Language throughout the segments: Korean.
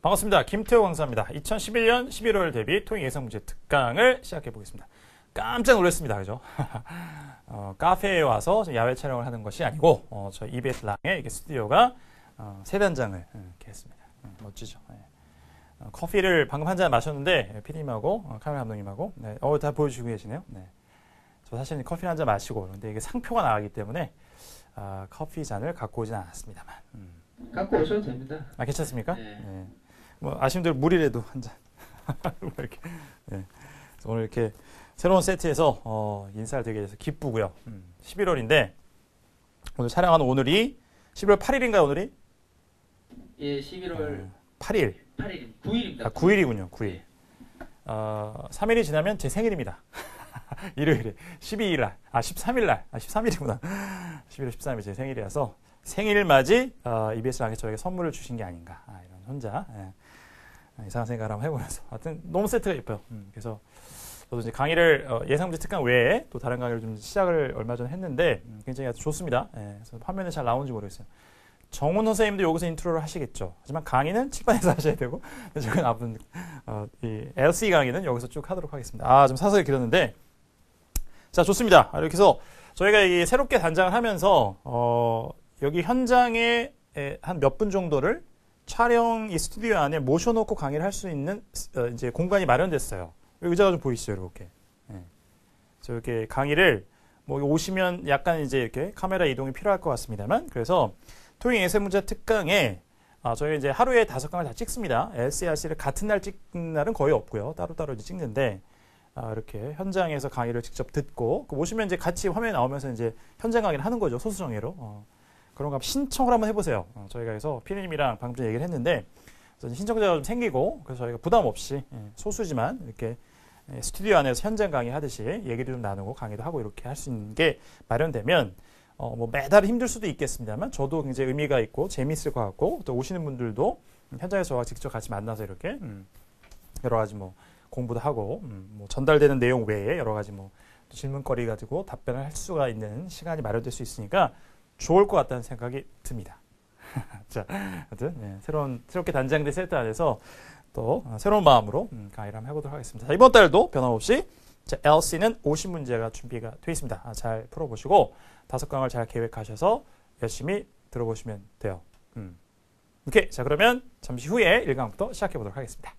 반갑습니다. 김태호 강사입니다. 2011년 11월 대비 통일 예상 문제 특강을 시작해 보겠습니다. 깜짝 놀랐습니다. 그죠? 어, 카페에 와서 야외 촬영을 하는 것이 아니고 어, 저희 EBS 랑의 이게 스튜디오가 어, 세 단장을 이렇게 했습니다. 음, 멋지죠? 네. 어, 커피를 방금 한 잔 마셨는데 예, 피디님하고 어, 카메라 감독님하고 네. 어, 다 보여주고 계시네요. 네. 저 사실 커피 한 잔 마시고 그런데 이게 상표가 나가기 때문에 아, 커피 잔을 갖고 오진 않았습니다만. 음. 갖고 오셔도 됩니다. 아 괜찮습니까? 네. 네. 뭐 아쉬운 대로 물이라도 한 잔. 뭐 이렇게. 네. 오늘 이렇게 새로운 세트에서 어, 인사를 되게 돼서 기쁘고요. 음. 11월인데 오늘 촬영하는 오늘이 11월 8일인가요, 오늘이? 예, 11월 8일. 8일, 9일입니다. 아, 9일이군요, 9일. 예. 어, 3일이 지나면 제 생일입니다. 일요일에 12일 날, 아 13일 날, 아 13일이구나. 11월 13일 제 생일이라서 생일 맞이 어, EBS 랑에 저에게 선물을 주신 게 아닌가. 아, 이런 혼자 예. 아, 이상한 생각을 한번 해보면서 하여튼 너무 세트가 예뻐요. 음, 그래서 저도 이제 강의를 어, 예상제 특강 외에 또 다른 강의를 좀 시작을 얼마 전에 했는데 음, 굉장히 아주 좋습니다. 예, 그래서 화면에 잘 나오는지 모르겠어요. 정훈 선생님도 여기서 인트로를 하시겠죠. 하지만 강의는 칠판에서 하셔야 되고 저건 아픈 어, 이 LC 강의는 여기서 쭉 하도록 하겠습니다. 아 좀 사설이 길었는데 자 좋습니다. 아, 이렇게 해서 저희가 이 새롭게 단장을 하면서 어, 여기 현장에 한 몇 분 정도를 촬영 이 스튜디오 안에 모셔놓고 강의를 할 수 있는 어, 이제 공간이 마련됐어요. 의자가 좀 보이시죠, 이렇게. 네. 그 이렇게 강의를 뭐 오시면 약간 이제 이렇게 카메라 이동이 필요할 것 같습니다만, 그래서 토익 에세 문제 특강에 아, 저희 이제 하루에 다섯 강을 다 찍습니다. SERC를 같은 날 찍는 날은 거의 없고요. 따로따로 이제 찍는데, 아, 이렇게 현장에서 강의를 직접 듣고, 오시면 그 이제 같이 화면에 나오면서 이제 현장 강의를 하는 거죠. 소수정예로. 어. 그런 거 신청을 한번 해보세요. 어, 저희가 그래서 피디님이랑 방금 전에 얘기를 했는데 신청자가 좀 생기고 그래서 저희가 부담 없이 예, 소수지만 이렇게 예, 스튜디오 안에서 현장 강의하듯이 얘기를 좀 나누고 강의도 하고 이렇게 할 수 있는 게 마련되면 어, 뭐 매달 힘들 수도 있겠습니다만 저도 굉장히 의미가 있고 재미있을 것 같고 또 오시는 분들도 현장에서 저와 직접 같이 만나서 이렇게 음, 여러 가지 뭐 공부도 하고 음, 뭐 전달되는 내용 외에 여러 가지 뭐 질문거리 가지고 답변을 할 수가 있는 시간이 마련될 수 있으니까 좋을 것 같다는 생각이 듭니다. 자, 하여튼 네, 예, 새로운 새롭게 단장된 세트 안에서 또 어, 새로운 마음으로 음, 강의를 한번 해보도록 하겠습니다. 자, 이번 달도 변함없이 자, LC는 50문제가 준비가 되어 있습니다. 아, 잘 풀어보시고 다섯 강을 잘 계획하셔서 열심히 들어보시면 돼요. 음. 오케이, 자 그러면 잠시 후에 1강부터 시작해보도록 하겠습니다.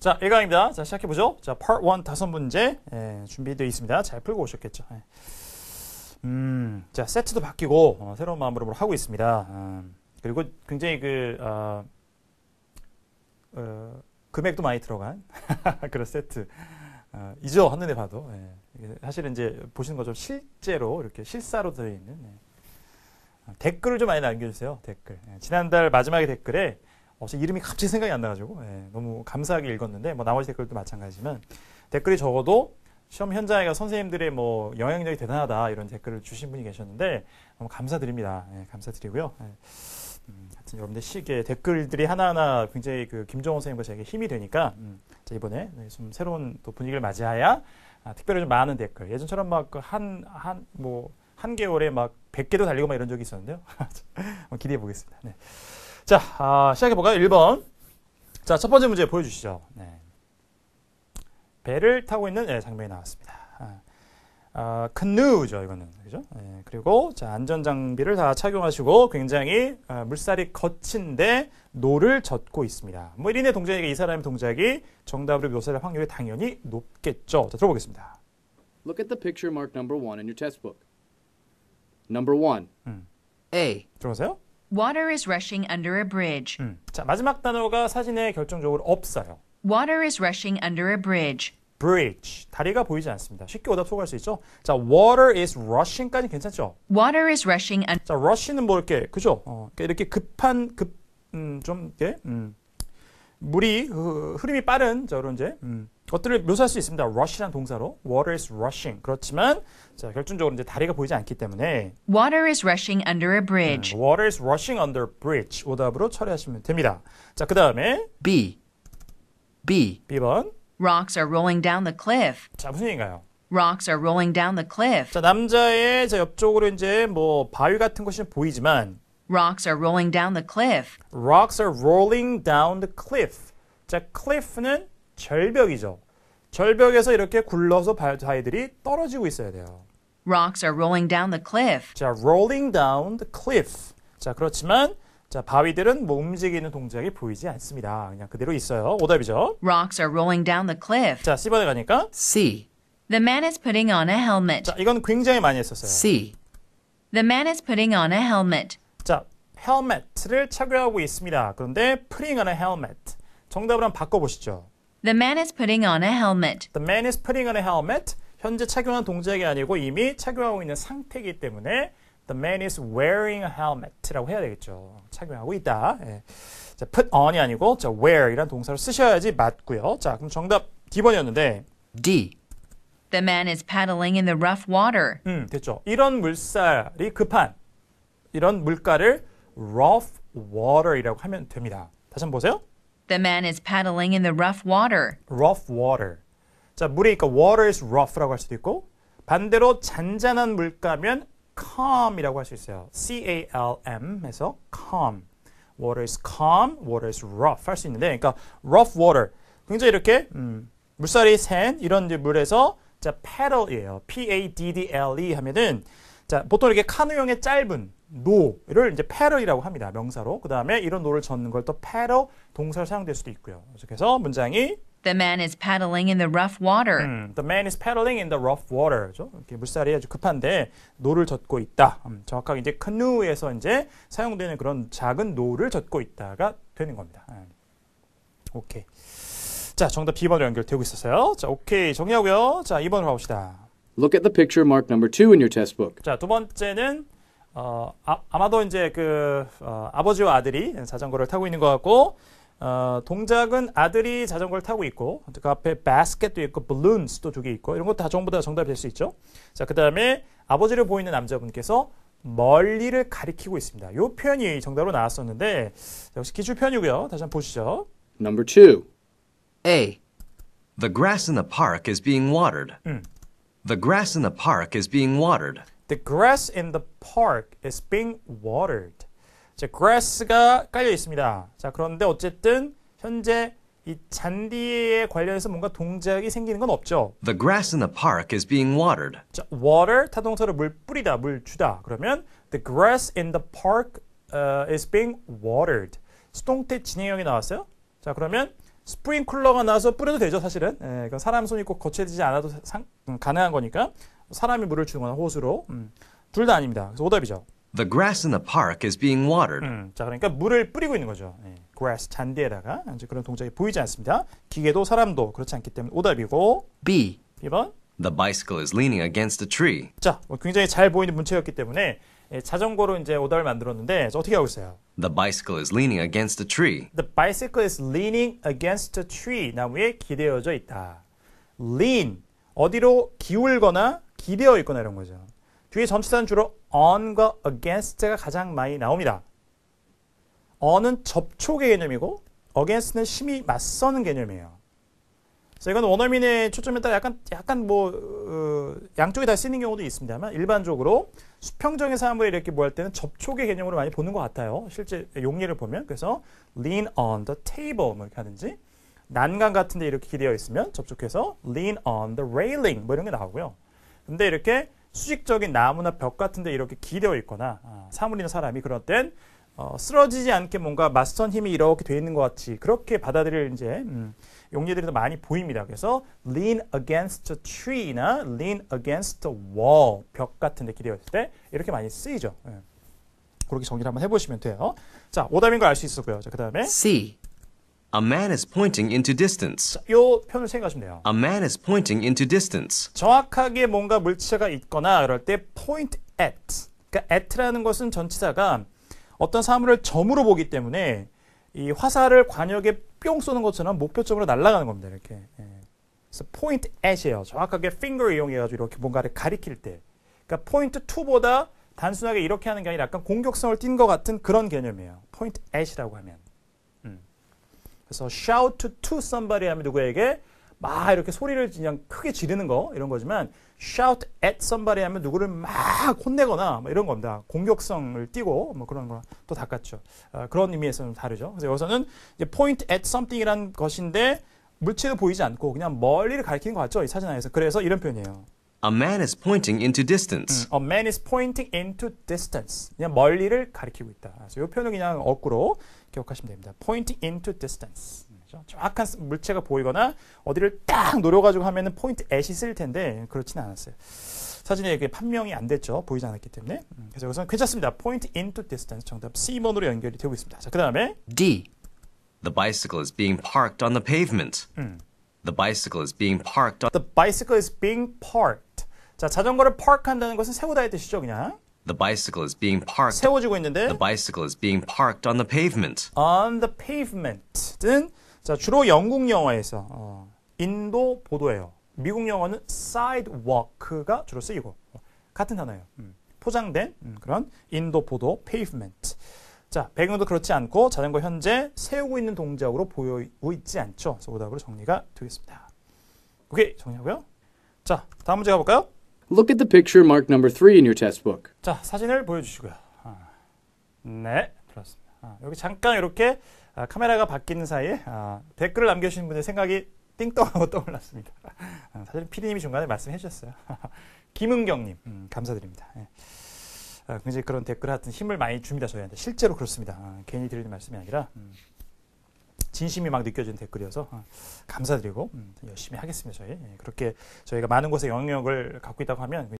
자, 1강입니다 자, 시작해보죠. 자, part 1 다섯 문제 예, 준비되어 있습니다. 잘 풀고 오셨겠죠. 예. 음, 자, 세트도 바뀌고 어, 새로운 마음으로 하고 있습니다. 음, 그리고 굉장히 그 어, 어, 금액도 많이 들어간 그런 세트 어, 이죠 한눈에 봐도 예. 사실은 이제 보시는 것처럼 실제로 이렇게 실사로 되어 있는 예. 아, 댓글을 좀 많이 남겨주세요. 댓글 예, 지난달 마지막에 댓글에 제 이름이 갑자기 생각이 안 나가지고 예, 너무 감사하게 읽었는데 뭐 나머지 댓글도 마찬가지지만 댓글이 적어도 시험 현장에가 선생님들의 뭐 영향력이 대단하다 이런 댓글을 주신 분이 계셨는데 너무 감사드립니다. 예, 감사드리고요. 예. 음, 여러분들 시계 댓글들이 하나하나 굉장히 그 김정호 선생님과 저에게 힘이 되니까 음, 이번에 네, 좀 새로운 또 분위기를 맞이하여 아, 특별히 좀 많은 댓글 예전처럼 막한한 그 뭐한 뭐, 한 개월에 막 100개도 달리고 막 이런 적이 있었는데요. 기대해 보겠습니다. 네. 자, 아, 시작해볼까요? 1번. 자, 첫 번째 문제 보여주시죠. 네. 배를 타고 있는 네, 장면이 나왔습니다. 아, 아 c a 죠 이거는. 그죠? 네, 그리고, 자, 안전장비를 다 착용하시고 굉장히 아, 물살이 거친데 노를 젓고 있습니다. 뭐 1인의 동작이니이 사람의 동작이 정답으로 묘사될 확률이 당연히 높겠죠. 자, 들어보겠습니다. Look at the picture m a r k number one in your test book. Number one. 음. A. 들어보세요. Water is rushing under a bridge. 음. 자, 마지막 단어가 사진에 결정적으로 없어요. Water is rushing under a bridge. bridge. 다리가 보이지 않습니다. 쉽게 오답 소개할 수 있죠? 자, water is rushing까지 괜찮죠? Water is rushing under. 자, rushing은 뭐 이렇게, 그죠? 어, 이렇게 급한, 급, 음, 좀, 이렇게, 음. 물이, 흐, 흐름이 빠른, 자, 이런 이제, 음. 것들을 묘사할 수 있습니다. rush란 동사로 water is rushing. 그렇지만 자, 결정적으로 이제 다리가 보이지 않기 때문에 water is rushing under a bridge. 음, water is rushing under a bridge. 오답으로 처리하시면 됩니다. 자, 그다음에 B B B번 Rocks are rolling down the cliff. 자, 무슨 얘기인가요? Rocks are rolling down the cliff. 자, 남자의 자, 옆쪽으로 이제 뭐 바위 같은 것이 보이지만 Rocks are rolling down the cliff. Rocks are rolling down the cliff. 자, cliff는 절벽이죠. 절벽에서 이렇게 굴러서 아이들이 떨어지고 있어야 돼요. Rocks are rolling down the cliff. 자, rolling down the cliff. 자, 그렇지만 자, 바위들은 뭐 움직이는 동작이 보이지 않습니다. 그냥 그대로 있어요. 오답이죠. Rocks are rolling down the cliff. 자, C번에 가니까 C. The man is putting on a helmet. 자, 이건 굉장히 많이 했었어요. C. The man is putting on a helmet. 자, 헬멧을 착용하고 있습니다. 그런데 putting on a helmet. 정답을 한번 바꿔 보시죠. The man is putting on a helmet. The man is putting on a helmet. 현재 착용한 동작이 아니고 이미 착용하고 있는 상태이기 때문에 The man is wearing a helmet라고 해야 되겠죠. 착용하고 있다. 예. 자, put on이 아니고 자, wear이란 동사를 쓰셔야지 맞고요. 자, 그럼 정답 D번이었는데 D. The man is paddling in the rough water. 음, 됐죠. 이런 물살이 급한 이런 물가를 rough water이라고 하면 됩니다. 다시 한번 보세요. The man is paddling in the rough water. rough water. 자, 물이 그러니까 water is rough라고 할 수도 있고 반대로 잔잔한 물가면 calm이라고 할 수 있어요. C A L M 해서 calm. water is calm, water is rough 할 수 있는데 그러니까 rough water. 굉장히 이렇게 음, 물살이 센 이런 물에서 자, paddle이에요. P A D D L E 하면은 자, 보통 이렇게 카누용의 짧은 노를 이제 패럴이라고 합니다. 명사로. 그 다음에 이런 노를 젓는 걸 또 패럴 동사를 사용될 수도 있고요. 그래서 문장이 The man is paddling in the rough water. 음, the man is paddling in the rough water. 이렇게 물살이 아주 급한데 노를 젓고 있다. 음, 정확하게 이제 canoe에서 이제 사용되는 그런 작은 노를 젓고 있다가 되는 겁니다. 음. 오케이. 자, 정답 B번으로 연결되고 있었어요. 자, 오케이. 정리하고요. 자, 2번으로 가봅시다. Look at the picture m a r k number 2 in your test book. 자, 두 번째는 어, 아, 마도 이제 그 어, 아버지와 아들이 자전거를 타고 있는 것 같고 어, 동작은 아들이 자전거를 타고 있고 그 앞에 바스켓도 있고 balloons도 두 개 있고 이런 것다 전부 다 정답이 될 수 있죠. 자, 그 다음에 아버지를 보이는 남자분께서 멀리를 가리키고 있습니다. 이 표현이 정답으로 나왔었는데 역시 기출 표현이고요. 다시 한번 보시죠. Number two. A. The grass in the park is being watered. 음. The grass in the park is being watered. The grass in the park is being watered. 자, grass가 깔려 있습니다. 자, 그런데 어쨌든 현재 이 잔디에 관련해서 뭔가 동작이 생기는 건 없죠. The grass in the park is being watered. 자, water 타동사로 물 뿌리다, 물 주다. 그러면 the grass in the park uh, is being watered. 수동태 진행형이 나왔어요. 자, 그러면 스프링쿨러가 나와서 뿌려도 되죠, 사실은. 예, 사람 손이 꼭 거쳐지지 않아도 상, 가능한 거니까. 사람이 물을 주는 건 호수로. 음. 둘다 아닙니다. 그래서 오답이죠. The grass in the park is being watered. 음, 자, 그러니까 물을 뿌리고 있는 거죠. 예, grass 잔디에다가 이제 그런 동작이 보이지 않습니다. 기계도 사람도 그렇지 않기 때문에 오답이고 B. 1번. The bicycle is leaning against a tree. 자, 뭐 굉장히 잘 보이는 문체였기 때문에 예, 자전거로 이제 오답을 만들었는데 어떻게 하고 있어요? The bicycle is leaning against a tree. The bicycle is leaning against a tree. 나무에 기대어져 있다. lean 어디로 기울거나 기대어 있거나 이런 거죠. 뒤에 전치사는 주로 on과 against가 가장 많이 나옵니다. on은 접촉의 개념이고 against는 심히 맞서는 개념이에요. 그래서 이건 원어민의 초점에 따라 약간 약간 뭐 어, 양쪽에 다 쓰이는 경우도 있습니다만 일반적으로 수평적인 사물을 이렇게 뭐 할 때는 접촉의 개념으로 많이 보는 것 같아요. 실제 용례를 보면 그래서 lean on the table 뭐 이렇게 하든지 난간 같은데 이렇게 기대어 있으면 접촉해서 lean on the railing 뭐 이런 게 나오고요. 근데 이렇게 수직적인 나무나 벽 같은 데 이렇게 기대어 있거나 아, 사물이나 사람이 그럴 땐 어, 쓰러지지 않게 뭔가 맞선 힘이 이렇게 돼 있는 것 같이 그렇게 받아들일 이제 음, 용례들이도 많이 보입니다. 그래서 lean against a tree나 lean against a wall 벽 같은 데 기대어 있을 때 이렇게 많이 쓰이죠. 예. 그렇게 정리를 한번 해보시면 돼요. 자, 오답인 걸 알 수 있었고요. 자, 그 다음에 C. A man is pointing into distance. 요 표현을 생각하시면 돼요. A man is pointing into distance. 정확하게 뭔가 물체가 있거나 그럴 때 point at. 그러니까 at라는 것은 전치사가 어떤 사물을 점으로 보기 때문에 이 화살을 관역에 뿅 쏘는 것처럼 목표점으로 날아가는 겁니다. 이렇게. 예. 그래서 point at이에요. 정확하게 finger 이용해가지고 이렇게 뭔가를 가리킬 때. 그러니까 point to보다 단순하게 이렇게 하는 게 아니라 약간 공격성을 띈 것 같은 그런 개념이에요. point at이라고 하면. 그래서 shout to, somebody 하면 누구에게 막 이렇게 소리를 그냥 크게 지르는 거 이런 거지만 shout at somebody 하면 누구를 막 혼내거나 뭐 이런 겁니다. 공격성을 띄고뭐 그런 거랑 또 닦았죠. 어, 그런 의미에서는 다르죠. 그래서 여기서는 이제 point at something이란 것인데 물체도 보이지 않고 그냥 멀리를 가리키는 것 같죠. 이 사진 안에서. 그래서 이런 표현이에요. A man is pointing into distance. a man is pointing into distance. 그냥 멀리를 가리키고 있다. 그래서 이 표현은 그냥 어구로 기억하시면 됩니다. pointing into distance. 그렇죠? 정확한 물체가 보이거나 어디를 딱 노려가지고 하면은 포인트 앳이 쓸 텐데 그렇지는 않았어요. 사진에 이게 판명이 안 됐죠. 보이지 않았기 때문에. 그래서 여기서 괜찮습니다. point into distance 정답 C번으로 연결이 되고 있습니다. 자, 그다음에 D. The bicycle is being parked on the pavement. 음. The bicycle is being parked on The bicycle is being parked 자, 자전거를 파 a 한다는 것은 세우다의 뜻이죠, 그냥. The bicycle is being parked. 세워지고 있는데. The bicycle is being parked on the pavement. On the pavement는 자 주로 영국 영화에서 어, 인도 보도예요. 미국 영어는 sidewalk가 주로 쓰이고 어, 같은 단어예요. 음. 포장된 음, 그런 인도 보도 pavement. 자 배경도 그렇지 않고 자전거 현재 세우고 있는 동작으로 보이고 있지 않죠. 그래서 오답으로 정리가 되겠습니다. 오케이 정리하고요. 자 다음 문제 가볼까요? Look at the picture m a r k number 3 in your textbook. 자, 사진을 보여주시고요. 아, 네, 들었습니다. 아, 여기 잠깐 이렇게 아, 카메라가 바뀌는 사이에 댓글을 남겨주신 분의 생각이 띵떠하고 떠올랐습니다. 사실 피디님이 중간에 말씀해 주셨어요. 김은경님, 음, 감사드립니다. 예. 굉장히 그런 댓글 같은 힘을 많이 줍니다, 저희한테. 실제로 그렇습니다. 괜히 드리는 말씀이 아니라. 음. 진심이 막 느껴지는 댓글이어서 어. 감사드리고 음. 열심히 하겠습니다. 저희 예, 그렇게 저희가 많은 곳에 영역을 갖고 있다고 하면